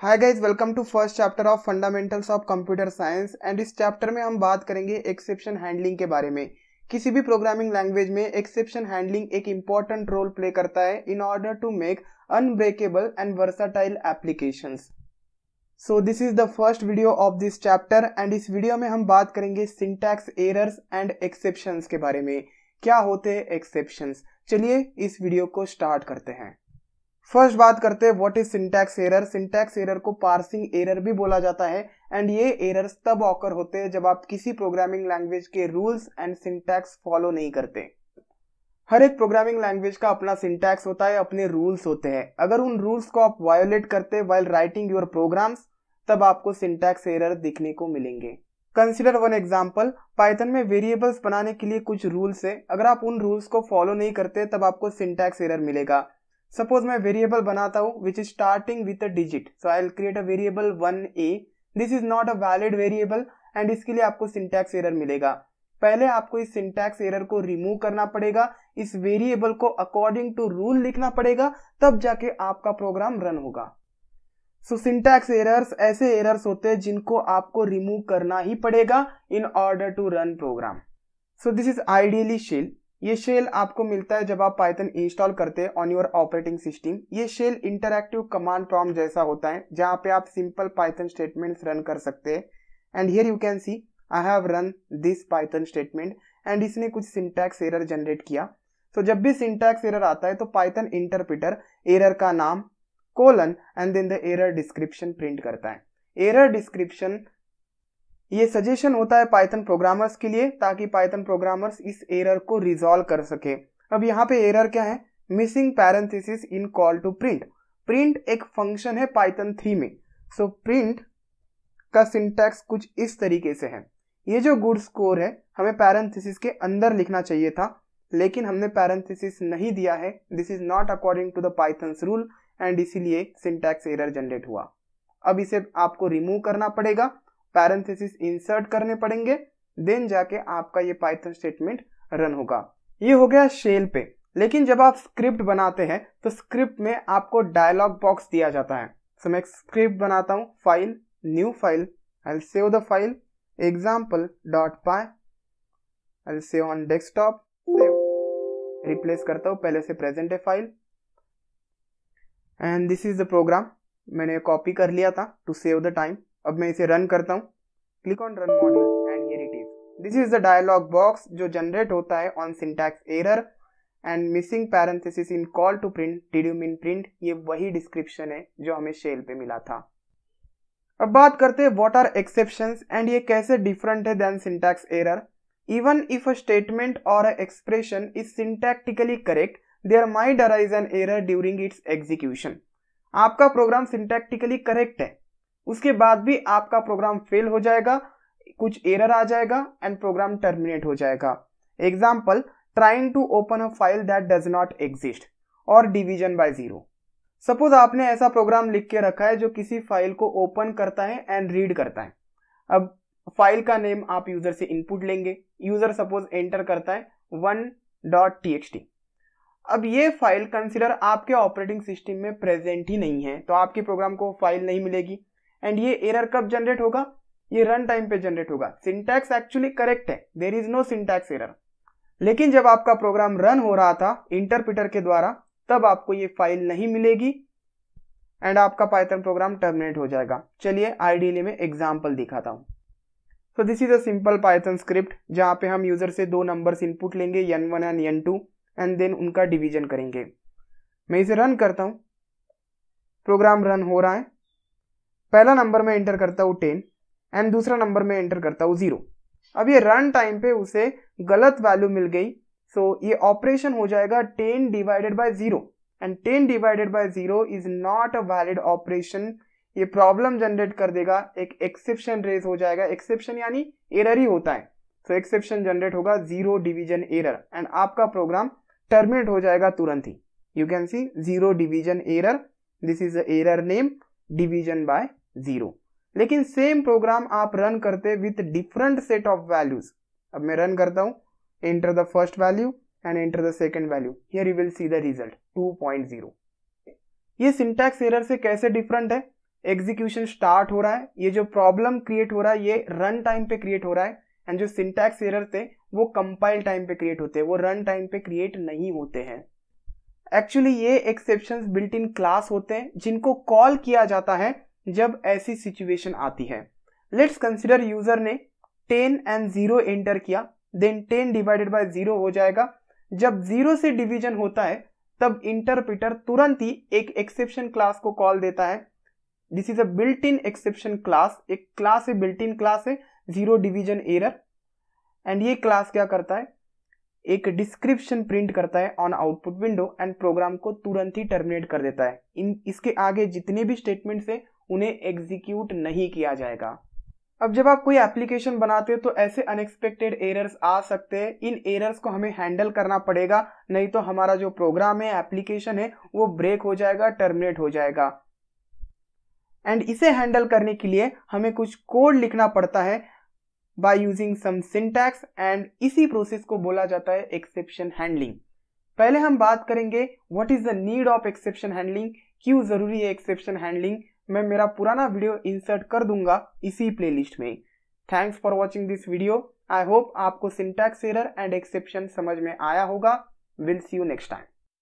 hi guys welcome to first chapter of fundamentals of computer science and इस chapter में हम बात करेंगे एक्सेप्शन हैंडलिंग के बारे में किसी भी प्रोग्रामिंग लैंग्वेज में एक्सेप्शन हैंडलिंग एक इम्पॉर्टेंट रोल प्ले करता है in order to make unbreakable and versatile application so this is the first video of this chapter and इस वीडियो में हम बात करेंगे सिंटैक्स एरर्स एंड एक्सेप्शंस के बारे में क्या होते हैं एक्सेप्शंस चलिए इस वीडियो को स्टार्ट करते हैं फर्स्ट बात करते हैं what is syntax error syntax error को पार्सिंग एरर भी बोला जाता है एंड ये एरर्स तब ऑकर होते हैं जब आप किसी प्रोग्रामिंग लैंग्वेज के रूल्स एंड सिंटैक्स फॉलो नहीं करते हर एक प्रोग्रामिंग लैंग्वेज का अपना सिंटैक्स होता है अपने रूल्स होते हैं अगर उन रूल्स को आप वायोलेट करते वाइल राइटिंग योर प्रोग्राम्स तब आपको सिंटैक्स एरर दिखने को मिलेंगे कंसिडर वन एग्जाम्पल पाइथन में वेरिएबल्स बनाने के लिए कुछ रूल्स है अगर आप उन रूल्स को फॉलो नहीं करते तब आपको सिंटैक्स एरर मिलेगा सपोज मैं वेरिएबल बनाता हूँ which is starting with so I so create a variable one A this is not a valid variable and इसके लिए आपको सिंटैक्स एरर मिलेगा पहले आपको इस सिंटैक्स एरर को रिमूव करना पड़ेगा इस वेरिएबल को अकॉर्डिंग टू रूल लिखना पड़ेगा तब जाके आपका प्रोग्राम रन होगा सो सिंटैक्स एरर्स ऐसे एरर्स होते हैं जिनको आपको रिमूव करना ही पड़ेगा in order to run program so this is IDLE shell ये शेल आपको मिलता है जब आप पाइथन इंस्टॉल करते हैं ऑन योर ऑपरेटिंग सिस्टम ये शेल इंटरक्टिव कमांड फॉर्म जैसा होता है जहाँ पे आप सिंपल पाइथन स्टेटमेंट्स रन कर सकते हैं and here you can see I have run this Python statement and इसने कुछ सिंटैक्स एरर जनरेट किया सो so, जब भी सिंटैक्स एरर आता है तो पाइथन इंटरप्रिटर एरर का नाम colon and then the error description print करता है एरर डिस्क्रिप्शन ये सजेशन होता है पाइथन प्रोग्रामर्स के लिए ताकि पाइथन प्रोग्रामर्स इस एरर को रिजॉल्व कर सके अब यहाँ पे एरर क्या है missing parenthesis in call to print print एक फंक्शन है पाइथन थ्री में सो so, प्रिंट का सिंटैक्स कुछ इस तरीके से है ये जो गुड स्कोर है हमें पैरेंथिस के अंदर लिखना चाहिए था लेकिन हमने पैरेंथिस नहीं दिया है this is not according to the Python rule and इसीलिए सिंटैक्स एरर जनरेट हुआ अब इसे आपको रिमूव करना पड़ेगा पैरेंथेसिस इंसर्ट करने पड़ेंगे देन जाके आपका ये पाइथन स्टेटमेंट रन होगा ये हो गया शेल पे लेकिन जब आप स्क्रिप्ट बनाते हैं तो स्क्रिप्ट में आपको डायलॉग बॉक्स दिया जाता है सो मैं स्क्रिप्ट बनाता हूँ file new file I save the file example dot py I save on desktop save replace करता हूँ पहले से प्रेजेंट है file and this is the program मैंने कॉपी कर लिया था टू सेव द टाइम अब मैं इसे रन करता हूँ click on run model and here it is this is the dialog box जो जनरेट होता है on syntax error and missing parenthesis in call to print did you mean print ये वही डिस्क्रिप्शन है जो हमें शेल पे मिला था अब बात करते हैं व्हाट आर एक्सेप्शंस एंड ये कैसे डिफरेंट है then syntax error even if a statement or a expression is syntactically correct there might arise an error during its execution आपका प्रोग्राम सिंटैक्टिकली करेक्ट है उसके बाद भी आपका प्रोग्राम फेल हो जाएगा कुछ एरर आ जाएगा एंड प्रोग्राम टर्मिनेट हो जाएगा example trying to open a file that does not exist or division by zero suppose आपने ऐसा प्रोग्राम लिख के रखा है जो किसी फाइल को ओपन करता है एंड रीड करता है अब फाइल का नेम आप यूजर से इनपुट लेंगे यूजर सपोज एंटर करता है one dot T X T अब ये फाइल कंसिडर आपके ऑपरेटिंग सिस्टम में प्रेजेंट ही नहीं है तो आपके प्रोग्राम को फाइल नहीं मिलेगी एंड ये एरर कब जनरेट होगा ये रन टाइम पे जनरेट होगा सिंटैक्स एक्चुअली करेक्ट है there is no syntax error लेकिन जब आपका प्रोग्राम रन हो रहा था इंटरप्रिटर के द्वारा तब आपको ये फाइल नहीं मिलेगी एंड आपका पाइथन प्रोग्राम टर्मिनेट हो जाएगा चलिए आई में एग्जाम्पल दिखाता हूँ so this is a simple Python script जहाँ पे हम यूजर से दो नंबर इनपुट लेंगे n one and n two and then उनका डिवीजन करेंगे मैं इसे रन करता हूँ प्रोग्राम रन हो रहा है पहला नंबर में एंटर करता हूँ टेन एंड दूसरा नंबर में एंटर करता हूँ ज़ीरो अब ये रन टाइम पे उसे गलत वैल्यू मिल गई सो so, ये ऑपरेशन हो जाएगा ten divided by zero and ten divided by zero is not a valid operation ये प्रॉब्लम जनरेट कर देगा एक एक्सेप्शन रेज हो जाएगा एक्सेप्शन यानी एरर ही होता है सो एक्सेप्शन जनरेट होगा ज़ीरो डिवीजन एरर एंड आपका प्रोग्राम टर्मिनेट हो जाएगा तुरंत ही you can see zero division error this is error name division by zero लेकिन सेम प्रोग्राम आप रन करते with different set of values अब मैं रन करता हूं enter the first value and enter the second value here you will see the result two 2.0 ये syntax error से कैसे डिफरेंट है एग्जीक्यूशन स्टार्ट हो रहा है ये जो प्रॉब्लम क्रिएट हो रहा है ये रन टाइम पे क्रिएट हो रहा है एंड जो सिंटैक्स एरर थे वो कंपाइल टाइम पे क्रिएट होते हैं वो रन टाइम पे क्रिएट नहीं होते हैं एक्चुअली ये एक्सेप्शन बिल्ट इन क्लास होते हैं जिनको कॉल किया जाता है जब ऐसी सिचुएशन आती है लेट्स कंसिडर यूजर ने 10 एंड 0 एंटर किया देन 10 डिवाइडेड बाय 0 हो जाएगा जब 0 से डिवीजन होता है तब इंटरप्रिटर तुरंत ही एक एक्सेप्शन क्लास को कॉल देता है this is a built in exception class एक क्लास है बिल्ट इन क्लास है जीरो डिवीजन एरर एंड ये क्लास क्या करता है एक डिस्क्रिप्शन प्रिंट करता है on output window and program को तुरंत ही टर्मिनेट कर देता है इन इसके आगे जितने भी स्टेटमेंट्स है उन्हें एग्जीक्यूट नहीं किया जाएगा अब जब आप कोई एप्लीकेशन बनाते हैं तो ऐसे अनएक्सपेक्टेड एरर्स आ सकते हैं इन एरर्स को हमें हैंडल करना पड़ेगा नहीं तो हमारा जो प्रोग्राम है एप्लीकेशन है वो ब्रेक हो जाएगा टर्मिनेट हो जाएगा एंड इसे हैंडल करने के लिए हमें कुछ कोड लिखना पड़ता है by using some syntax and इसी प्रोसेस को बोला जाता है एक्सेप्शन हैंडलिंग पहले हम बात करेंगे what is the need of exception handling क्यों जरूरी है एक्सेप्शन हैंडलिंग मैं मेरा पुराना वीडियो इंसर्ट कर दूंगा इसी प्लेलिस्ट में thanks for watching this video I hope आपको सिंटैक्स एरर एंड एक्सेप्शन समझ में आया होगा will see you next time